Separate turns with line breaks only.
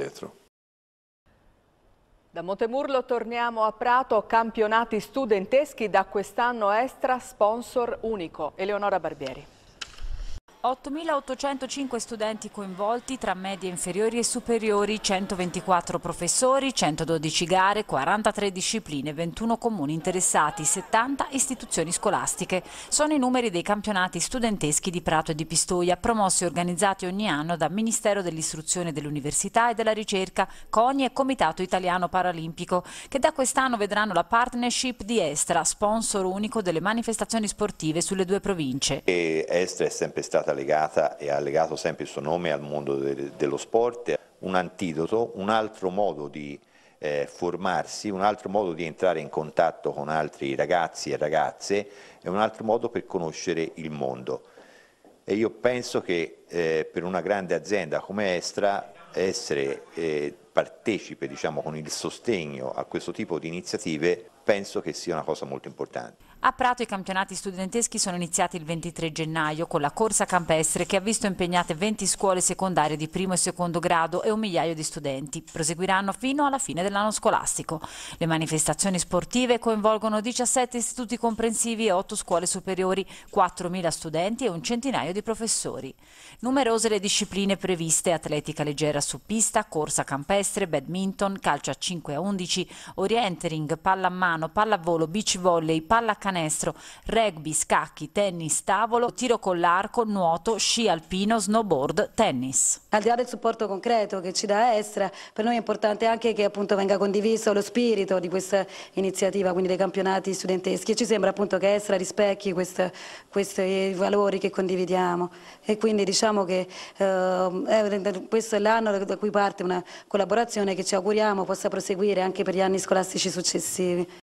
indietro.
Da Montemurlo torniamo a Prato, campionati studenteschi da quest'anno extra sponsor unico. Eleonora Barbieri.
8.805 studenti coinvolti tra medie inferiori e superiori, 124 professori, 112 gare, 43 discipline, 21 comuni interessati, 70 istituzioni scolastiche. Sono i numeri dei campionati studenteschi di Prato e di Pistoia, promossi e organizzati ogni anno dal Ministero dell'Istruzione dell'Università e della Ricerca, CONI e Comitato Italiano Paralimpico, che da quest'anno vedranno la partnership di Estra, sponsor unico delle manifestazioni sportive sulle due province.
E Estra è sempre stata stata legata e ha legato sempre il suo nome al mondo de dello sport, un antidoto, un altro modo di eh, formarsi, un altro modo di entrare in contatto con altri ragazzi e ragazze e un altro modo per conoscere il mondo. E io penso che eh, per una grande azienda come Estra essere eh, partecipe diciamo, con il sostegno a questo tipo di iniziative penso che sia una cosa molto importante.
A Prato i campionati studenteschi sono iniziati il 23 gennaio con la corsa campestre che ha visto impegnate 20 scuole secondarie di primo e secondo grado e un migliaio di studenti. Proseguiranno fino alla fine dell'anno scolastico. Le manifestazioni sportive coinvolgono 17 istituti comprensivi e 8 scuole superiori, 4.000 studenti e un centinaio di professori. Numerose le discipline previste, atletica leggera su pista, corsa campestre, palestre, badminton, calcio a 5 a 11, orientering, palla palla a mano, a volo, beach volley, palla a canestro, rugby, scacchi, tennis, tavolo, tiro con l'arco, nuoto, sci alpino, snowboard, tennis.
Al di là del supporto concreto che ci dà Estra, per noi è importante anche che appunto venga condiviso lo spirito di questa iniziativa, quindi dei campionati studenteschi. E ci sembra appunto che Estra rispecchi questo, questi eh, valori che condividiamo e quindi diciamo che eh, questo è l'anno da cui parte una collaborazione collaborazione che ci auguriamo possa proseguire anche per gli anni scolastici successivi.